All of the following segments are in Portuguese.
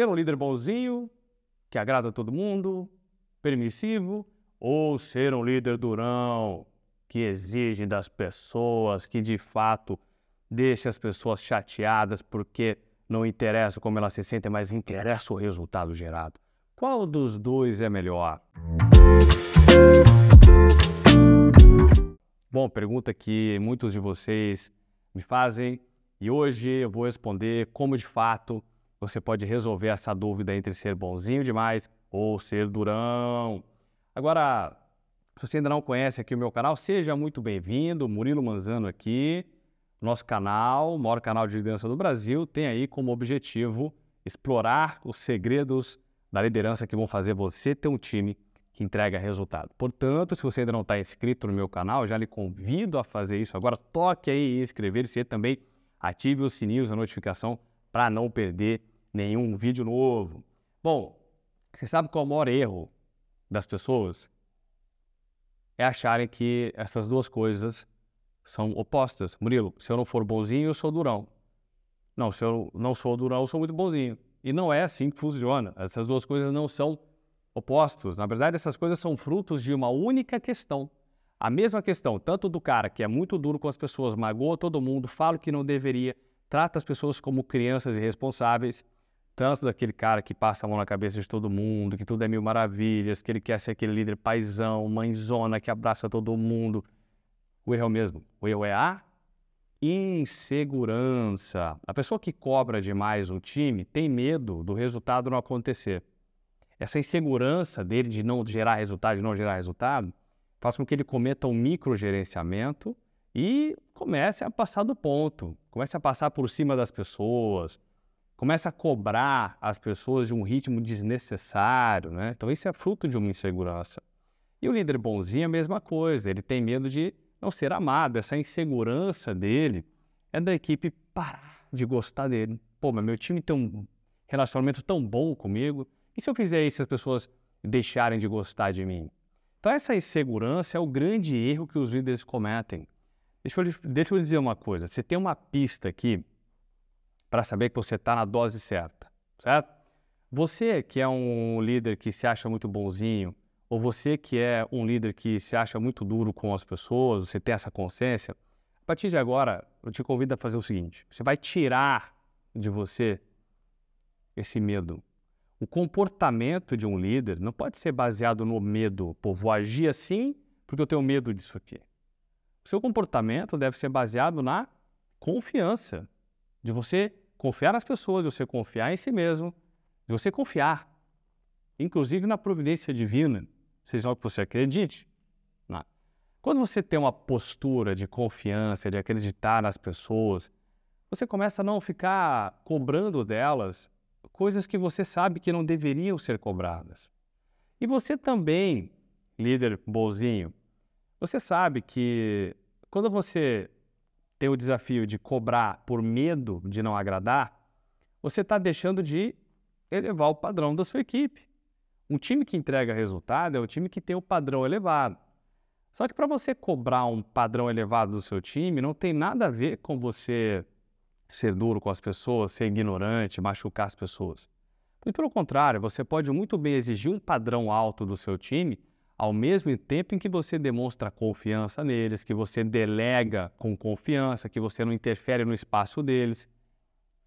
Ser um líder bonzinho, que agrada todo mundo, permissivo, ou ser um líder durão, que exige das pessoas, que de fato deixa as pessoas chateadas porque não interessa como elas se sentem, mas interessa o resultado gerado. Qual dos dois é melhor? Bom, pergunta que muitos de vocês me fazem e hoje eu vou responder como de fato você pode resolver essa dúvida entre ser bonzinho demais ou ser durão. Agora, se você ainda não conhece aqui o meu canal, seja muito bem-vindo. Murilo Manzano aqui. Nosso canal, o maior canal de liderança do Brasil, tem aí como objetivo explorar os segredos da liderança que vão fazer você ter um time que entrega resultado. Portanto, se você ainda não está inscrito no meu canal, já lhe convido a fazer isso agora. Toque aí em inscrever-se e também ative os sininhos da notificação para não perder nenhum vídeo novo. Bom, você sabe qual é o maior erro das pessoas? É acharem que essas duas coisas são opostas. Murilo, se eu não for bonzinho, eu sou durão. Não, se eu não sou durão, eu sou muito bonzinho. E não é assim que funciona. Essas duas coisas não são opostos. Na verdade, essas coisas são frutos de uma única questão. A mesma questão, tanto do cara que é muito duro com as pessoas, magoa todo mundo, fala o que não deveria, trata as pessoas como crianças irresponsáveis, tanto daquele cara que passa a mão na cabeça de todo mundo, que tudo é mil maravilhas, que ele quer ser aquele líder paisão, mãezona, que abraça todo mundo. O erro é o mesmo. O erro é a insegurança. A pessoa que cobra demais o time tem medo do resultado não acontecer. Essa insegurança dele de não gerar resultado, de não gerar resultado, faz com que ele cometa um microgerenciamento e comece a passar do ponto, comece a passar por cima das pessoas, começa a cobrar as pessoas de um ritmo desnecessário, né? Então isso é fruto de uma insegurança. E o líder bonzinho é a mesma coisa, ele tem medo de não ser amado, essa insegurança dele é da equipe parar de gostar dele. Pô, mas meu time tem um relacionamento tão bom comigo, e se eu fizer isso as pessoas deixarem de gostar de mim? Então essa insegurança é o grande erro que os líderes cometem. Deixa eu, deixa eu dizer uma coisa, você tem uma pista aqui para saber que você está na dose certa, certo? Você que é um líder que se acha muito bonzinho, ou você que é um líder que se acha muito duro com as pessoas, você tem essa consciência, a partir de agora eu te convido a fazer o seguinte: você vai tirar de você esse medo. O comportamento de um líder não pode ser baseado no medo. Pô, vou agir assim porque eu tenho medo disso aqui. O seu comportamento deve ser baseado na confiança, de você confiar nas pessoas, você confiar em si mesmo, você confiar, inclusive na providência divina, seja o que você acredite. Não. Né? Quando você tem uma postura de confiança, de acreditar nas pessoas, você começa a não ficar cobrando delas coisas que você sabe que não deveriam ser cobradas. E você também, líder bonzinho, você sabe que quando você tem o desafio de cobrar por medo de não agradar, você está deixando de elevar o padrão da sua equipe. Um time que entrega resultado é o time que tem o padrão elevado. Só que para você cobrar um padrão elevado do seu time, não tem nada a ver com você ser duro com as pessoas, ser ignorante, machucar as pessoas. Muito pelo contrário, você pode muito bem exigir um padrão alto do seu time ao mesmo tempo em que você demonstra confiança neles, que você delega com confiança, que você não interfere no espaço deles.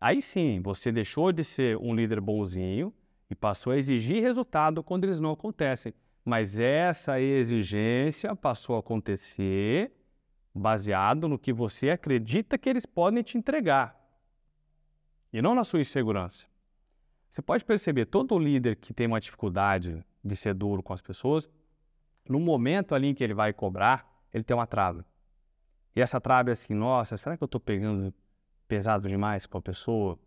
Aí sim, você deixou de ser um líder bonzinho e passou a exigir resultado quando eles não acontecem. Mas essa exigência passou a acontecer baseado no que você acredita que eles podem te entregar e não na sua insegurança. Você pode perceber todo líder que tem uma dificuldade de ser duro com as pessoas, no momento ali em que ele vai cobrar, ele tem uma trava. E essa trava é assim, nossa, será que eu estou pegando pesado demais com a pessoa?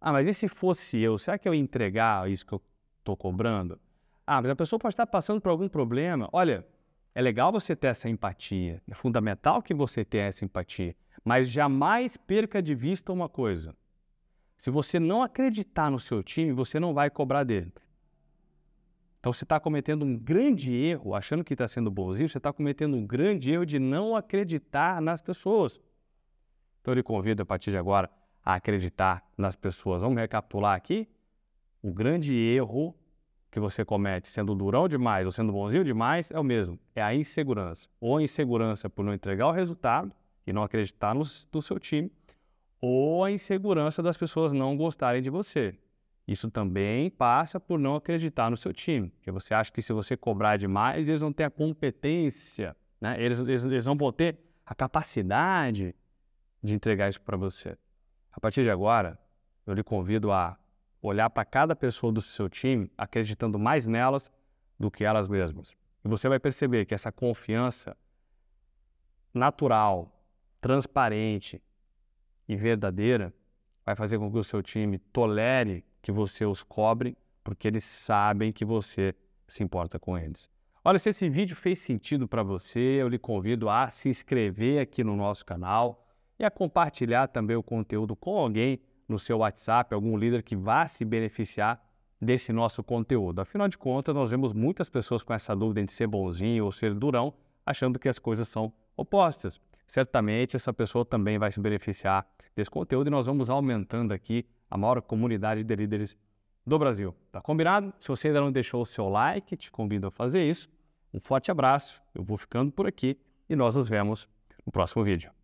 Ah, mas e se fosse eu? Será que eu ia entregar isso que eu estou cobrando? Ah, mas a pessoa pode estar passando por algum problema. Olha, é legal você ter essa empatia, é fundamental que você tenha essa empatia, mas jamais perca de vista uma coisa. Se você não acreditar no seu time, você não vai cobrar dele. Então, você está cometendo um grande erro, achando que está sendo bonzinho, você está cometendo um grande erro de não acreditar nas pessoas. Então, eu lhe convido a partir de agora a acreditar nas pessoas. Vamos recapitular aqui? O grande erro que você comete sendo durão demais ou sendo bonzinho demais é o mesmo, é a insegurança. Ou a insegurança por não entregar o resultado e não acreditar no, no seu time, ou a insegurança das pessoas não gostarem de você. Isso também passa por não acreditar no seu time, porque você acha que se você cobrar demais, eles não têm a competência, né? eles, eles, eles não vão ter a capacidade de entregar isso para você. A partir de agora, eu lhe convido a olhar para cada pessoa do seu time acreditando mais nelas do que elas mesmas. E você vai perceber que essa confiança natural, transparente e verdadeira vai fazer com que o seu time tolere que você os cobre, porque eles sabem que você se importa com eles. Olha, se esse vídeo fez sentido para você, eu lhe convido a se inscrever aqui no nosso canal e a compartilhar também o conteúdo com alguém no seu WhatsApp, algum líder que vá se beneficiar desse nosso conteúdo. Afinal de contas, nós vemos muitas pessoas com essa dúvida entre ser bonzinho ou ser durão, achando que as coisas são opostas. Certamente essa pessoa também vai se beneficiar desse conteúdo e nós vamos aumentando aqui a maior comunidade de líderes do Brasil. Tá combinado? Se você ainda não deixou o seu like, te convido a fazer isso. Um forte abraço, eu vou ficando por aqui e nós nos vemos no próximo vídeo.